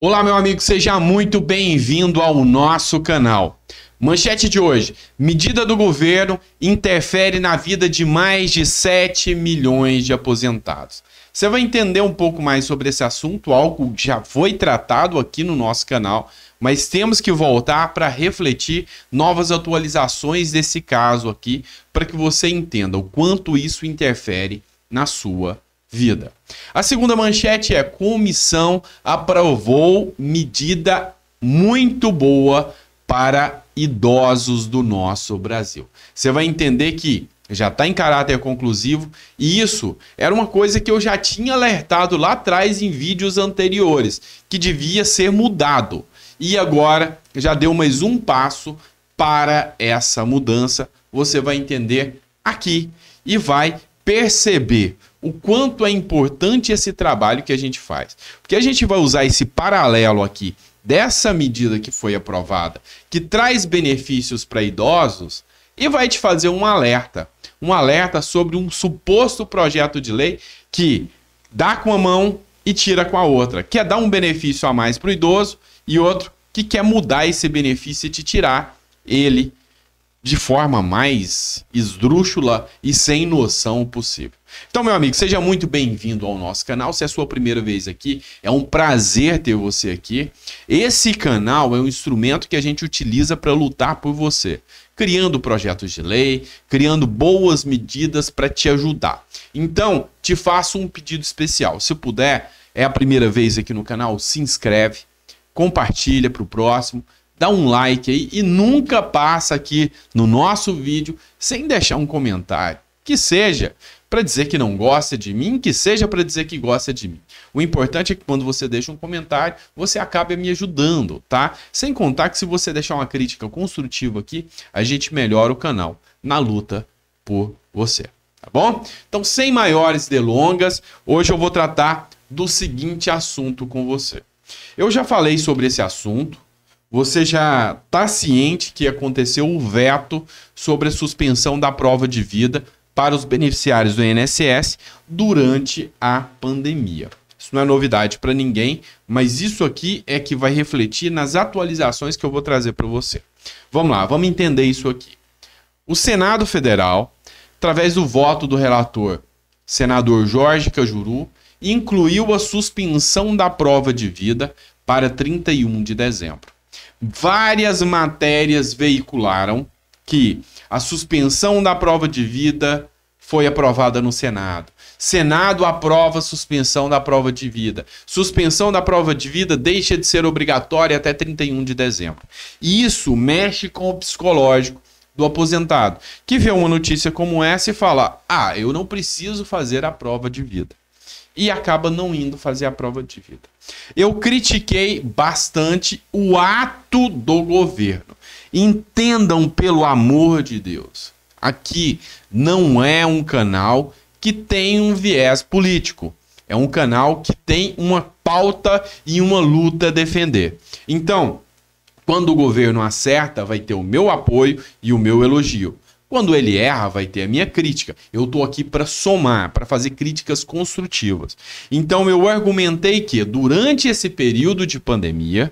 Olá, meu amigo, seja muito bem-vindo ao nosso canal. Manchete de hoje: medida do governo interfere na vida de mais de 7 milhões de aposentados. Você vai entender um pouco mais sobre esse assunto, algo que já foi tratado aqui no nosso canal, mas temos que voltar para refletir novas atualizações desse caso aqui, para que você entenda o quanto isso interfere na sua vida. A segunda manchete é: comissão aprovou medida muito boa para idosos do nosso Brasil. Você vai entender que já está em caráter conclusivo e isso era uma coisa que eu já tinha alertado lá atrás em vídeos anteriores, que devia ser mudado. E agora já deu mais um passo para essa mudança. Você vai entender aqui e vai perceber o quanto é importante esse trabalho que a gente faz. Porque a gente vai usar esse paralelo aqui dessa medida que foi aprovada, que traz benefícios para idosos, e vai te fazer um alerta. Um alerta sobre um suposto projeto de lei que dá com a mão e tira com a outra. Quer dar um benefício a mais para o idoso e outro que quer mudar esse benefício e te tirar ele de forma mais esdrúxula e sem noção possível. Então, meu amigo, seja muito bem-vindo ao nosso canal. Se é a sua primeira vez aqui, é um prazer ter você aqui. Esse canal é um instrumento que a gente utiliza para lutar por você, criando projetos de lei, criando boas medidas para te ajudar. Então, te faço um pedido especial. Se puder, é a primeira vez aqui no canal, se inscreve, compartilha para o próximo dá um like aí e nunca passa aqui no nosso vídeo sem deixar um comentário. Que seja para dizer que não gosta de mim, que seja para dizer que gosta de mim. O importante é que quando você deixa um comentário, você acaba me ajudando, tá? Sem contar que se você deixar uma crítica construtiva aqui, a gente melhora o canal na luta por você, tá bom? Então, sem maiores delongas, hoje eu vou tratar do seguinte assunto com você. Eu já falei sobre esse assunto você já está ciente que aconteceu o veto sobre a suspensão da prova de vida para os beneficiários do INSS durante a pandemia. Isso não é novidade para ninguém, mas isso aqui é que vai refletir nas atualizações que eu vou trazer para você. Vamos lá, vamos entender isso aqui. O Senado Federal, através do voto do relator, senador Jorge Cajuru, incluiu a suspensão da prova de vida para 31 de dezembro. Várias matérias veicularam que a suspensão da prova de vida foi aprovada no Senado. Senado aprova suspensão da prova de vida. Suspensão da prova de vida deixa de ser obrigatória até 31 de dezembro. E isso mexe com o psicológico do aposentado, que vê uma notícia como essa e fala: "Ah, eu não preciso fazer a prova de vida" e acaba não indo fazer a prova de vida. Eu critiquei bastante o ato do governo. Entendam, pelo amor de Deus, aqui não é um canal que tem um viés político. É um canal que tem uma pauta e uma luta a defender. Então, quando o governo acerta, vai ter o meu apoio e o meu elogio. Quando ele erra, vai ter a minha crítica. Eu estou aqui para somar, para fazer críticas construtivas. Então, eu argumentei que durante esse período de pandemia,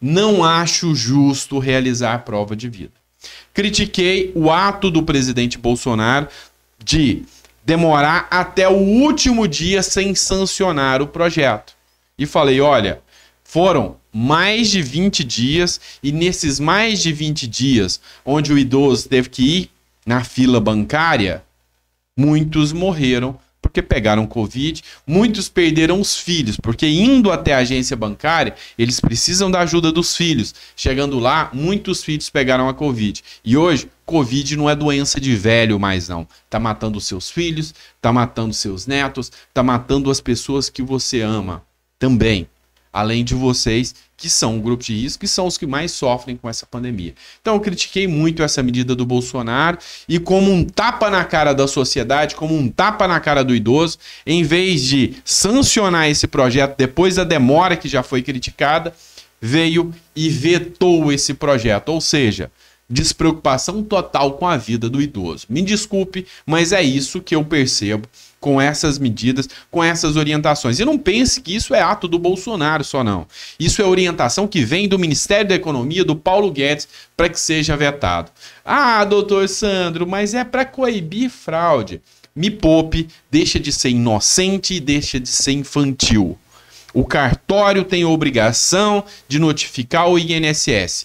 não acho justo realizar a prova de vida. Critiquei o ato do presidente Bolsonaro de demorar até o último dia sem sancionar o projeto. E falei: olha, foram mais de 20 dias, e nesses mais de 20 dias, onde o idoso teve que ir na fila bancária, muitos morreram porque pegaram Covid, muitos perderam os filhos, porque indo até a agência bancária, eles precisam da ajuda dos filhos. Chegando lá, muitos filhos pegaram a Covid. E hoje, Covid não é doença de velho mais não. Tá matando seus filhos, tá matando seus netos, tá matando as pessoas que você ama também além de vocês, que são o grupo de risco que são os que mais sofrem com essa pandemia. Então eu critiquei muito essa medida do Bolsonaro e como um tapa na cara da sociedade, como um tapa na cara do idoso, em vez de sancionar esse projeto depois da demora que já foi criticada, veio e vetou esse projeto. Ou seja, despreocupação total com a vida do idoso. Me desculpe, mas é isso que eu percebo com essas medidas, com essas orientações. E não pense que isso é ato do Bolsonaro só não. Isso é orientação que vem do Ministério da Economia, do Paulo Guedes, para que seja vetado. Ah, doutor Sandro, mas é para coibir fraude. Me poupe, deixa de ser inocente e deixa de ser infantil. O cartório tem a obrigação de notificar o INSS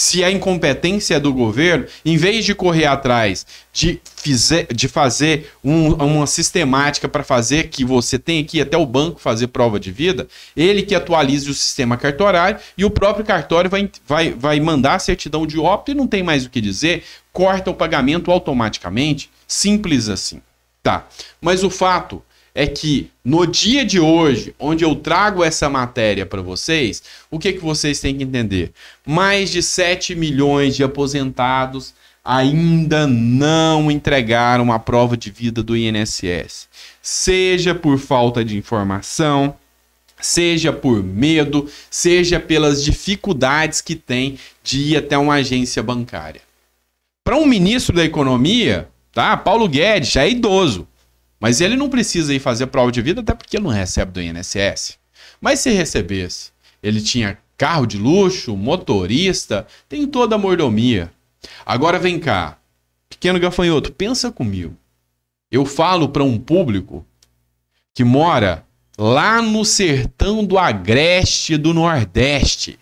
se a incompetência é do governo, em vez de correr atrás de, fizer, de fazer um, uma sistemática para fazer que você tem aqui até o banco fazer prova de vida, ele que atualize o sistema cartorário e o próprio cartório vai, vai, vai mandar a certidão de óbito e não tem mais o que dizer, corta o pagamento automaticamente, simples assim. Tá. Mas o fato é que no dia de hoje, onde eu trago essa matéria para vocês, o que, que vocês têm que entender? Mais de 7 milhões de aposentados ainda não entregaram a prova de vida do INSS, seja por falta de informação, seja por medo, seja pelas dificuldades que tem de ir até uma agência bancária. Para um ministro da Economia, tá? Paulo Guedes já é idoso, mas ele não precisa ir fazer prova de vida, até porque ele não recebe do INSS. Mas se recebesse, ele tinha carro de luxo, motorista, tem toda a mordomia. Agora vem cá, pequeno gafanhoto, pensa comigo. Eu falo para um público que mora lá no sertão do Agreste do Nordeste,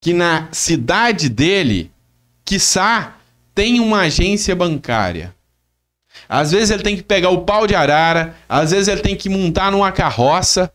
que na cidade dele, quiçá, tem uma agência bancária. Às vezes ele tem que pegar o pau de arara, às vezes ele tem que montar numa carroça,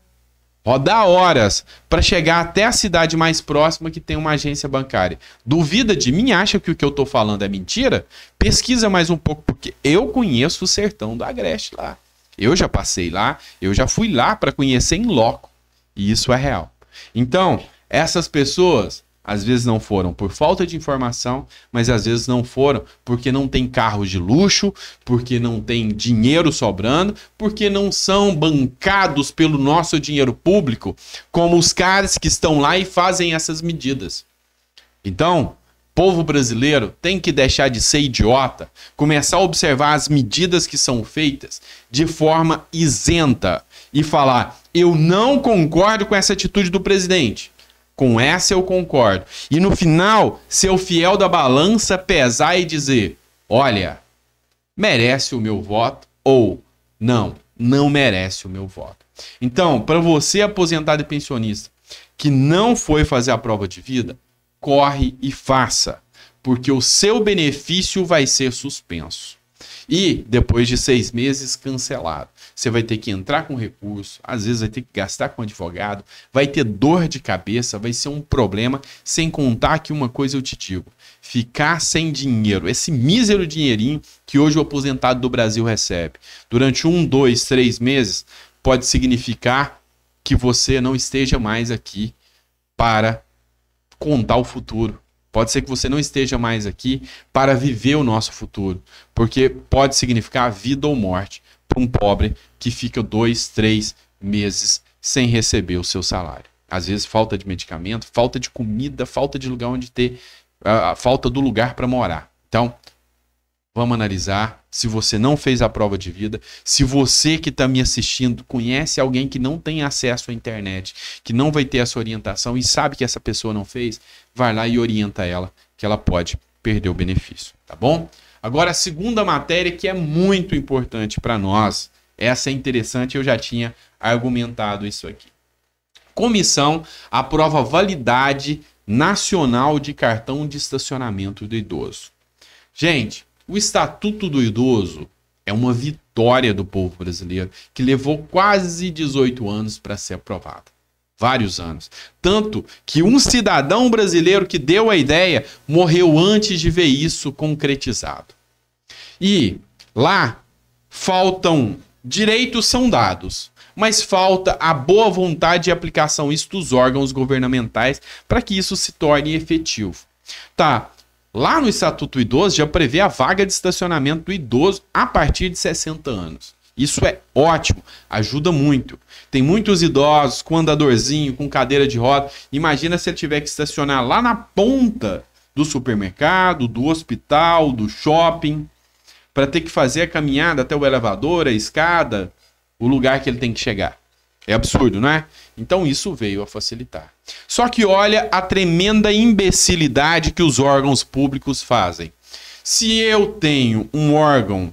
rodar horas para chegar até a cidade mais próxima que tem uma agência bancária. Duvida de mim? Acha que o que eu estou falando é mentira? Pesquisa mais um pouco, porque eu conheço o sertão do Agreste lá. Eu já passei lá, eu já fui lá para conhecer em loco. E isso é real. Então, essas pessoas às vezes não foram por falta de informação, mas às vezes não foram porque não tem carros de luxo, porque não tem dinheiro sobrando, porque não são bancados pelo nosso dinheiro público, como os caras que estão lá e fazem essas medidas. Então, povo brasileiro tem que deixar de ser idiota, começar a observar as medidas que são feitas de forma isenta e falar: eu não concordo com essa atitude do presidente com essa eu concordo. E no final, ser o fiel da balança, pesar e dizer: olha, merece o meu voto ou não, não merece o meu voto. Então, para você, aposentado e pensionista, que não foi fazer a prova de vida, corre e faça, porque o seu benefício vai ser suspenso. E depois de seis meses, cancelado. Você vai ter que entrar com recurso, às vezes vai ter que gastar com advogado, vai ter dor de cabeça, vai ser um problema. Sem contar que uma coisa eu te digo: ficar sem dinheiro, esse mísero dinheirinho que hoje o aposentado do Brasil recebe, durante um, dois, três meses, pode significar que você não esteja mais aqui para contar o futuro Pode ser que você não esteja mais aqui para viver o nosso futuro, porque pode significar vida ou morte para um pobre que fica dois, três meses sem receber o seu salário. Às vezes falta de medicamento, falta de comida, falta de lugar onde ter, a ah, falta do lugar para morar. Então, vamos analisar se você não fez a prova de vida, se você que está me assistindo conhece alguém que não tem acesso à internet, que não vai ter essa orientação e sabe que essa pessoa não fez, vai lá e orienta ela, que ela pode perder o benefício, tá bom? Agora a segunda matéria que é muito importante para nós, essa é interessante, eu já tinha argumentado isso aqui. Comissão aprova validade nacional de cartão de estacionamento do idoso. Gente, o Estatuto do Idoso é uma vitória do povo brasileiro que levou quase 18 anos para ser aprovado. Vários anos. Tanto que um cidadão brasileiro que deu a ideia morreu antes de ver isso concretizado. E lá faltam direitos são dados, mas falta a boa vontade e aplicação isso dos órgãos governamentais para que isso se torne efetivo. Tá, Lá no Estatuto Idoso já prevê a vaga de estacionamento do idoso a partir de 60 anos. Isso é ótimo, ajuda muito. Tem muitos idosos com andadorzinho, com cadeira de roda. Imagina se ele tiver que estacionar lá na ponta do supermercado, do hospital, do shopping, para ter que fazer a caminhada até o elevador, a escada, o lugar que ele tem que chegar. É absurdo, não é? Então isso veio a facilitar. Só que olha a tremenda imbecilidade que os órgãos públicos fazem. Se eu tenho um órgão,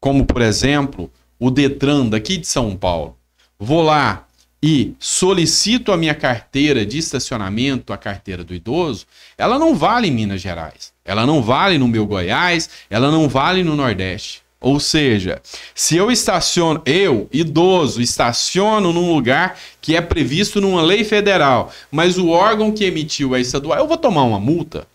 como por exemplo o Detran daqui de São Paulo, vou lá e solicito a minha carteira de estacionamento, a carteira do idoso, ela não vale em Minas Gerais, ela não vale no meu Goiás, ela não vale no Nordeste. Ou seja, se eu estaciono, eu, idoso, estaciono num lugar que é previsto numa lei federal, mas o órgão que emitiu é estadual, eu vou tomar uma multa?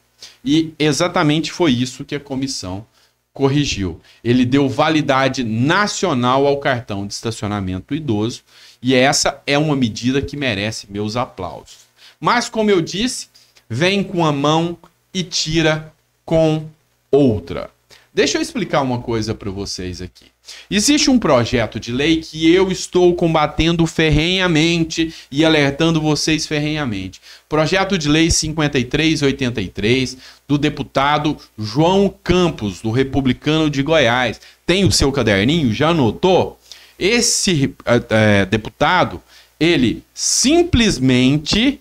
E exatamente foi isso que a comissão corrigiu. Ele deu validade nacional ao cartão de estacionamento do idoso, e essa é uma medida que merece meus aplausos. Mas, como eu disse, vem com a mão e tira com outra. Deixa eu explicar uma coisa para vocês aqui. Existe um projeto de lei que eu estou combatendo ferrenhamente e alertando vocês ferrenhamente. Projeto de lei 5383 do deputado João Campos, do Republicano de Goiás. Tem o seu caderninho? Já anotou? Esse é, deputado, ele simplesmente,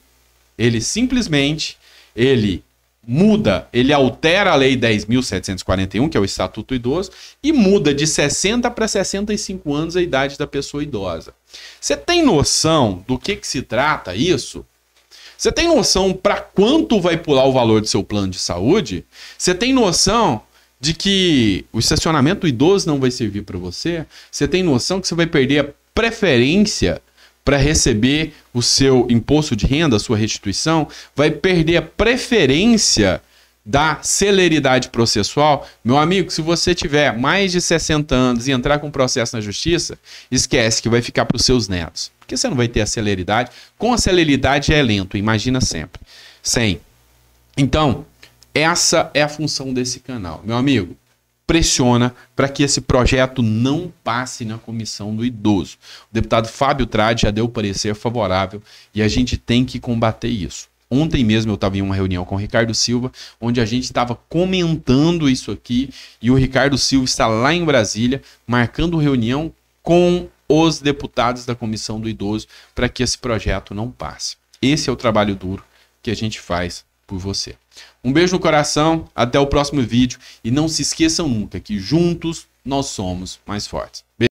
ele simplesmente, ele muda, ele altera a Lei 10.741, que é o Estatuto Idoso, e muda de 60 para 65 anos a idade da pessoa idosa. Você tem noção do que, que se trata isso? Você tem noção para quanto vai pular o valor do seu plano de saúde? Você tem noção de que o estacionamento idoso não vai servir para você? Você tem noção que você vai perder a preferência para receber o seu imposto de renda, a sua restituição, vai perder a preferência da celeridade processual. Meu amigo, se você tiver mais de 60 anos e entrar com processo na justiça, esquece que vai ficar para os seus netos. Porque você não vai ter a celeridade. Com a celeridade é lento, imagina sempre. Sem. Então, essa é a função desse canal. Meu amigo, pressiona para que esse projeto não passe na comissão do idoso. O deputado Fábio Trade já deu parecer favorável e a gente tem que combater isso. Ontem mesmo eu estava em uma reunião com o Ricardo Silva, onde a gente estava comentando isso aqui e o Ricardo Silva está lá em Brasília marcando reunião com os deputados da comissão do idoso para que esse projeto não passe. Esse é o trabalho duro que a gente faz por você. Um beijo no coração, até o próximo vídeo e não se esqueçam nunca que juntos nós somos mais fortes. Beijo.